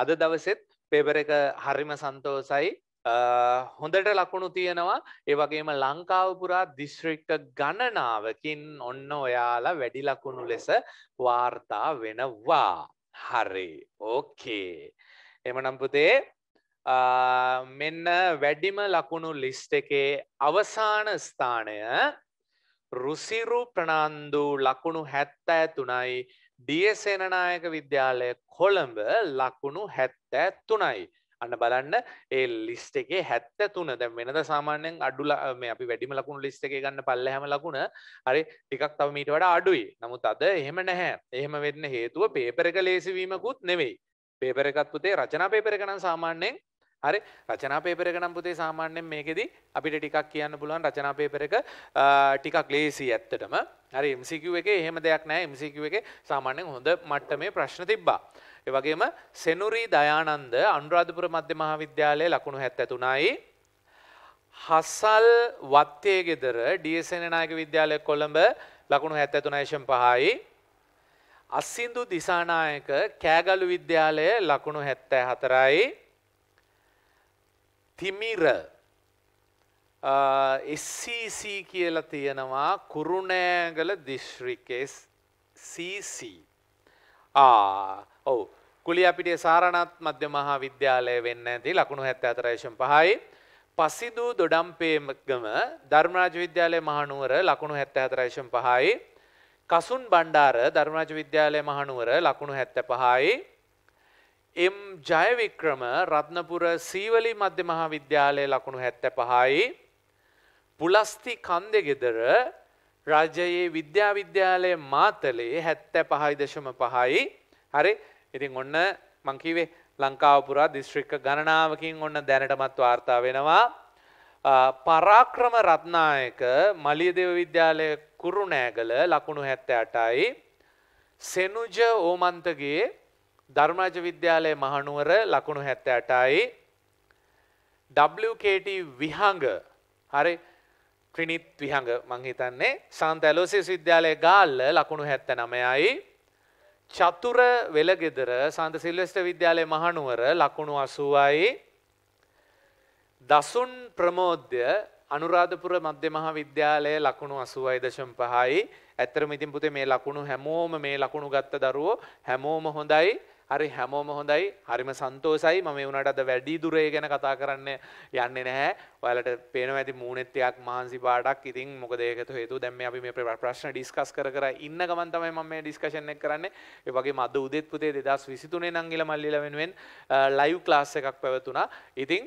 අද දවසෙත් පෙබර එක හරිම සන්තෝසයි හොඳට ලකුණු තියෙනවා ඒවගේම ලංකාවපුරා දිශ්‍රික්ක ගණනාවකින් ඔන්න ඔයාලා වැඩි ලකුණු ලෙස වාර්තා වෙනවා. හරි ඕකේ. එමනම් පුතේ මෙන්න වැඩිම ලකුණු ලිස්ට එකේ අවසාන ස්ථානය රුසිරු ප්‍රනාන්දු ලකුණු හැත්ත ඇතුනයි දියසේනනායක විද්‍යාලය කොළඹ ලකුණු හැත්තෑ තුනයි. අන්න බලන්න ඒ ලිස්ට එකේ හැත්ත තුන දැ වෙනද සාමාන්‍යෙන් අඩුල මේ අපි වැඩිම ලකුණු ලිස්ට එක ගන්න පල්ලහම ලකුණ හරි ටිකක් තව මීට වඩ අඩුයි නමුත් අද එහෙම නැහැ එහෙම වෙන්න හේතුව පේපර එක ලේසිවීමකුත් නෙවෙයි පේපර එකත් පුතේ රචනා පේපර එකනම් සාමාන්‍යෙන් හරි රචනා පේපර එක නම් පුතේ සාමාන්‍යයෙන් මේකෙදි අපිට ටිකක් කියන්න පුළුවන් රචනා පේපර එක ටිකක් ලේසි ඇත්තටම. හරි MCQ එකේ එහෙම දෙයක් නැහැ MCQ එකේ සාමාන්‍යයෙන් හොඳ මට්ටමේ ප්‍රශ්න තිබ්බා. ඒ වගේම සෙනුරි දයානන්ද අනුරාධපුර මධ්‍ය මහාවිද්‍යාලයේ ලකුණු 73යි. හසල් වත්තේ ගෙදර DSN නායක විද්‍යාලය කොළඹ ලකුණු 73.5යි. අසින්දු දිසානායක කෑගලු විද්‍යාලය ලකුණු 74යි. තිමිර SCC කියලා තියෙනවා කුරුණෑගල දිස්ත්‍රික්කයේ CC ආ ඔව් කුලියපිටිය සාරණත් මධ්‍ය මහා විද්‍යාලය වෙන්න ඇති ලකුණු 74.5යි පසිදු දොඩම්පේගම ධර්මරාජ විද්‍යාලය මහනුවර ලකුණු 74.5යි කසුන් බණ්ඩාර ධර්මරාජ විද්‍යාලය මහනුවර ලකුණු 75යි එම් ජයවික්‍රම රත්නපුර සීවලි මධ්‍ය මහාවිද්‍යාලය ලකුණු හැත්ත පහයි පුලස්ති කන්දෙ ගෙදර රජයේ විද්‍යාවිද්‍යාලය මාතලේ හැත්ත පහයි දශම පහයි හරි ඉතින් ඔන්න මංකිවේ ලංකාවපුරා දිස්ශ්‍රික්ක ගණනාවකින් ඔන්න දැනටමත් වාර්තා වෙනවා පරාක්‍රම රත්නායක මලියදේව විද්‍යාලය කුරුණෑගල ලකුණු හැත්ත අටයි සෙනුජ ඕමන්තගේ ධර්මරාජ විද්‍යාලයේ මහනුවර ලකුණු 78යි WKT විහඟ හරි ක්‍රිනිත් විහඟ මං හිතන්නේ ශාන්ත ඇලෝසිස් විද්‍යාලයේ ගාල්ල ලකුණු 79යි චතුර වෙලගෙදර ශාන්ත සිල්වෙස්ටර් විද්‍යාලයේ මහනුවර ලකුණු 80යි දසුන් ප්‍රමෝද්‍ය අනුරාධපුර මධ්‍ය මහා විද්‍යාලයේ ලකුණු 80.5යි. ඇත්තටම ඉතින් පුතේ මේ ලකුණු හැමෝම මේ ලකුණු ගත්ත දරුවෝ හැමෝම හොඳයි. හරි හැමෝම හොඳයි හරිම සන්තෝසයි මම වුණට අද වැඩි දුරේ ගැන කතා කරන්න යන්නේ නැහැ ඔයාලට පේනවා ඇති මූණෙත්තයක් මහන්සි පාටක් ඉතින් මොකද ඒකට හේතුව දැන් මේ අපි මේ ප්‍රශ්න ඩිස්කස් කර කර ඉන්න ගමන් තමයි මම මේ ඩිස්කෂන් එක කරන්නේ ඒ වගේම අද උදේත් පුතේ 2023 නංගිලා මල්ලිලා වෙනුවෙන් ලයිව් ක්ලාස් එකක් පැවතුණා ඉතින්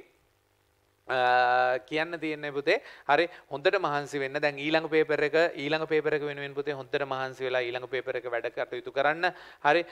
කියන්න තියන්නේ පුතේ හරි හොඳට මහන්සි වෙන්න දැන් ඊළඟ පේපර් එක ඊළඟ පේපර් එක වෙනුවෙන් පුතේ හොඳට මහන්සි වෙලා ඊළඟ පේපර් එක වැඩ කටයුතු කරන්න හරි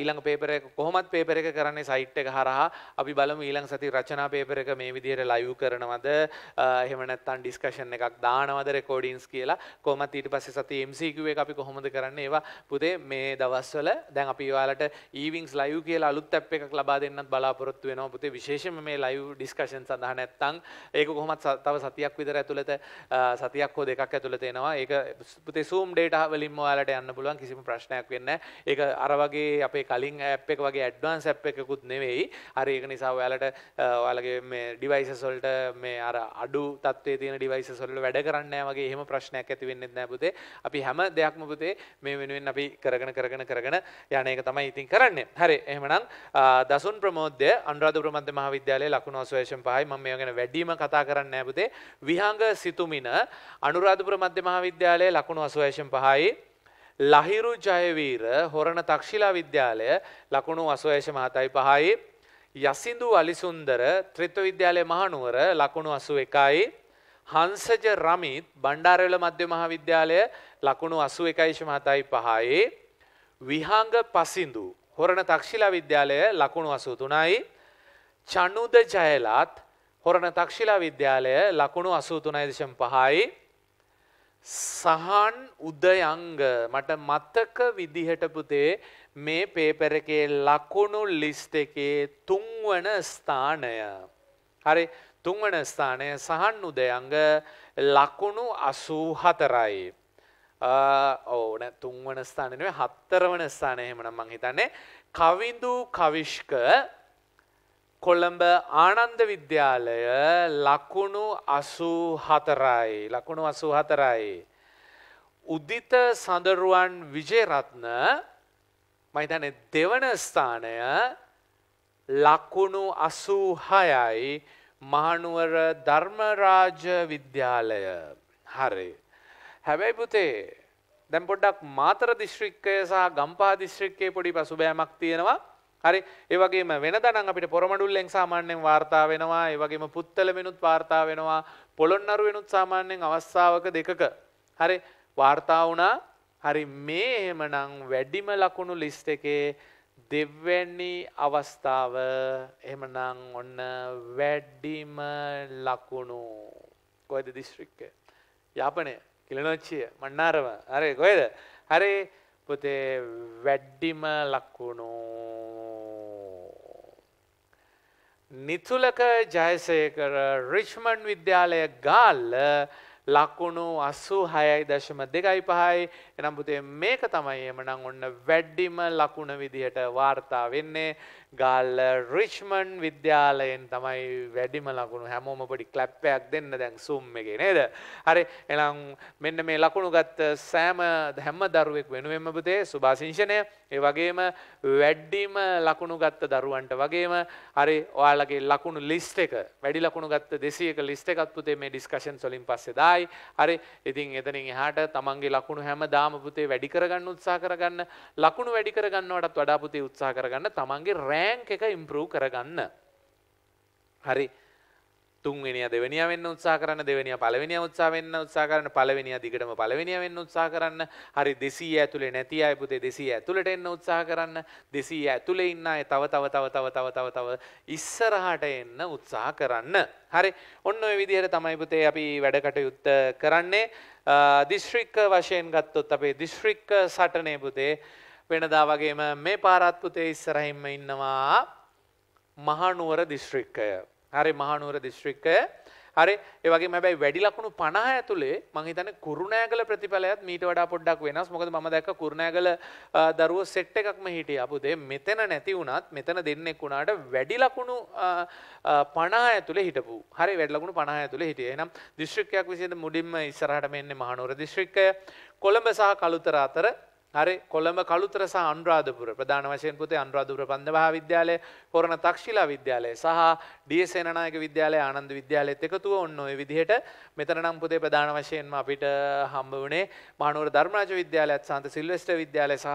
ඊළඟ පේපර් එක කොහොමත් පේපර් එක කරන්නේ සයිට් එක හරහා අපි බලමු ඊළඟ සති රචනා පේපර් එක මේ විදිහට ලයිව් කරනවද එහෙම නැත්නම් ඩිස්කෂන් එකක් දානවද රෙකෝඩින්ග්ස් කියලා කොහොමත් ඊට පස්සේ සති MCQ එක අපි කොහොමද කරන්නේ ඒවා පුතේ මේ දවස්වල දැන් අපි ඔයාලට ඊවින්ග්ස් ලයිව් කියලා අලුත් ඇප් එකක් ලබා දෙන්නත් බලාපොරොත්තු වෙනවා පුතේ විශේෂයෙන්ම මේ ලයිව් ඩිස්කෂන් සඳහා නැත්තං ඒක කොහොමත් තව සතියක් විතර ඇතුළත සතියක් හෝ දෙකක් ඇතුළත එනවා ඒක සූම් ඩේට වලින් ඔයාලට යන්න පුළුවන් කිසිම ප්‍රශ්නයක් වෙන්න ඒක අර වගේ අපේ කලින් ඇප් එක වගේ ඇඩ්වාන්ස් ඇප් එකකුත් නෙවෙයි හරි ඒක නිසා ඔයාලට ඔයාලගේ මේ ඩිවයිසස් වලට මේ අර අඩු තත්ත්වයේ තියෙන ඩිවයිසස් වල වැඩ කරන්නේ නැහැ වගේ එහෙම ප්‍රශ්නයක් ඇති වෙන්නේ නැහැ පුතේ අපි හැම දෙයක්ම පුතේ මේ වෙනුවෙන් අපි කරගෙන කරගෙන කරගෙන යන එක තමයි ඉතින් කරන්නේ හරි එහෙමනම් දසුන් ප්‍රමෝද්‍ය අනුරාධපුර මධ්‍ය මහාවිද්‍යාලයේ ලකුණු අසෝෂන් පහයි මම මේ ගැන වැඩිම කතා කරන්න නැබුදේ විහංග සිතුමින අනුරාධපුර මධ්‍ය මහාවිද්‍යාලයේ ලකුණු අසුවශම් පහයි ලහිරු ජයවීර හොරණ තක්ෂිලා විද්‍යාලය ලකුණු අසුවේශ මහතයි පහයි. යසිදු අලිසුන්දර ත්‍රිත්ව විද්‍යාලය මහනුවර ලකුණු අසු එකයි. හන්සජ රමිත් බණ්ඩාරවල මධ්‍ය මහාවිද්‍යාලය ලකුණු අසු එකයිශ මහතයි පහයි. විහංග පසිදු හොරණ තක්ෂිලා විද්‍යාලය ලකුණු අසු තුනයි. චනුද ජයලාත් හොරණ තක්ෂිලා විද්‍යාලය ලකුණු අසූතුනයි දෙශම් පහයි සහන් උදයංග මට මත්තක විදිහට පුතේ මේ පේපර එකේ ලකුණු ලිස්ට එකේ තුන්වන ස්ථානය. හරි තුන්වන ස්ථානය සහන් උදයංග ලකුණු අසූ හතරයි. ඕන තුන්වන ස්ථානනව හත්තරවන ස්ථානය හෙමනම් මංහිතන්නේ කවිඳූ කවිෂ්ක කොළඹ ආනන්ද විද්‍යාලය ලකුණු අසූ හතරයි ලකුණු අසූ හතරයි. උදිත සඳරුවන් විජයරත්න මහිතන දෙවන ස්ථානය ලකුණු අසූ හයයි මහනුවර ධර්මරාජ විද්‍යාලය හරි. හැබැයි පුතේ දැම් පොඩ්ඩක් මාතර දිශ්‍රික්කය සහ ගම්පා දිශ්‍රික්කේ පොඩි පසුබෑමක් තියෙනවා හරි ඒවගේම වෙනදනම් අපිට පොරමඩුල්ලෙන් සාමාන්‍යයෙන් වාර්තා වෙනවා ඒ වගේම පුත්තල වෙනුත් වාර්තා වෙනවා පොළොන්නරු වෙනුත් සාමාන්‍යයෙන් අවස්ථාවක දෙකක හරි වාර්තා වුණා හරි මේ එහෙමනම් වැඩිම ලකුණු ලිස්ට් එකේ දෙවැනි අවස්ථාව එහෙමනම් ඔන්න වැඩිම ලකුණු කොයිද දිස්ත්‍රික්කය යාපනය කිලනොච්චිය මන්නාරම හරි කොයිද හරි පුතේ වැඩිම ලකුණු නිතුලක ජයසයකර රිච්මන්් විද්‍යාලය ගාල්ල ලක්කුණු අස්සු හයයි දශම දෙකයි පහයි එනම් පුතේ මේක තමයි එමනම් ඔන්න වැඩ්ඩිම ලකුණ විදිහට වාර්තා වෙන්නේ ගාල්ල රිච්මන් විද්‍යාලයෙන් තමයි වැඩිම ලකුණු හැමෝම පොඩි කලැප්පයක් දෙන්න දැන් සුම් එකේ නේද? හරි එහෙනම් මෙන්න මේ ලකුණු ගත්ත සෑම හැම දරුවෙක් වෙනුවෙන්ම පුතේ සුභාශිංසනය. ඒ වගේම වැඩිම ලකුණු ගත්ත දරුවන්ට වගේම හරි ඔයාලගේ ලකුණු ලිස්ට් එක වැඩි ලකුණු ගත්ත 200ක ලිස්ට් එකත් පුතේ මේ ඩිස්කෂන්ස් වලින් පස්සේ දායි. හරි ඉතින් එතනින් එහාට තමන්ගේ ලකුණු හැමදාම පුතේ වැඩි කරගන්න උත්සාහ කරගන්න. ලකුණු වැඩි කරගන්නවටත් වඩා පුතේ උත්සාහ කරගන්න තමන්ගේ රෑ රෑන්ක් එක ඉම්පරූ කරගන්න. හරි තුන්වෙනිය දෙවනිය වෙන්න උත්සා කරන්න දෙවනිය පළවෙනිය උත්සා වෙන්න උත්සා කරන්න පළවෙනිය දිගටම පළවෙනිය වෙන්න උත්සා කරන්න හරි 200 ඇතුලේ නැති අය පුතේ 200 ඇතුලට එන්න උත්සා කරන්න 200 ඇතුලේ ඉන්න අය තව තව තව තව තව තව තව ඉස්සරහට එන්න උත්සා කරන්න හරි ඔන්න ඔය විදිහට තමයි පුතේ අපි වැඩ කටයුත්ත කරන්නේ දිස්ත්‍රික්ක වශයෙන් ගත්තොත් අපේ දිස්ත්‍රික්ක සටනේ පුතේ වෙනදා වගේම මේ පාරත්පුතේ ඉස්සරහින්ම ඉන්නවා මහනුවර දිස්ත්‍රික්කය. හරි මහනුවර දිස්ත්‍රික්කය. හරි ඒ වගේ හැබැයි වැඩි ලකුණු 50 ඇතුලේ මම හිතන්නේ කුරුණෑගල ප්‍රතිඵලයත් මීට වඩා පොඩ්ඩක් වෙනස්. මොකද මම දැක්ක කුරුණෑගල දරුවෝ සෙට් එකක්ම හිටියා. පුතේ මෙතන නැති වුණත් මෙතන දෙන්නෙක් වුණාට වැඩි ලකුණු 50 ඇතුලේ හිටපු. හරි වැඩි ලකුණු 50 ඇතුලේ හිටියේ. එහෙනම් දිස්ත්‍රික්කයක් විසින් මුඩින්ම ඉස්සරහට මෙන්නේ මහනුවර දිස්ත්‍රික්කය. කොළඹ සහ කළුතර අතර හරි කොළඹ කළුතර සහ අනුරාධපුර ප්‍රධාන වශයෙන් පුතේ අනුරාධපුර පන්දමහා විද්‍යාලය පොරණ තක්ෂිලා විද්‍යාලය සහ ඩී.එස්. සේනනායක විද්‍යාලය ආනන්ද විද්‍යාලයත් එකතුව ඔන්න ඔය විදිහට මෙතන නම් පුතේ ප්‍රධාන වශයෙන්ම අපිට හම්බ වුණේ මහනුවර ධර්මරාජ විද්‍යාලයත් සාන්ත සිල්වෙස්ටර් විද්‍යාලය සහ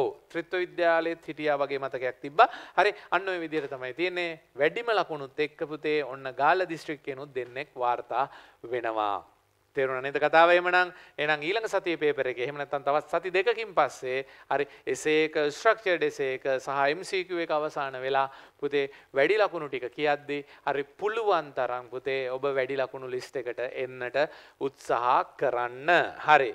ඔව් ත්‍රිත්ව විද්‍යාලයේත් හිටියා වගේ මතකයක් තිබ්බා. හරි අන්න ඔය විදිහට තමයි තියෙන්නේ. වැඩිම ලකුණුත් එක්ක පුතේ ඔන්න ගාල්ල දිස්ත්‍රික්කේනොත් දෙන්නෙක් වාර්තා වෙනවා. තේරුණා නේද කතාව එහෙමනම් එහෙනම් ඊළඟ සතියේ පේපර් එකේ එහෙම නැත්නම් තවත් සති දෙකකින් පස්සේ හරි එසේක ස්ට්‍රක්චර්ඩ් එසේක සහ MCQ එක අවසන් වෙලා පුතේ වැඩි ලකුණු ටික කියද්දී හරි පුළුවන් තරම් පුතේ ඔබ වැඩි ලකුණු ලිස්ට් එකට එන්නට උත්සාහ කරන්න හරි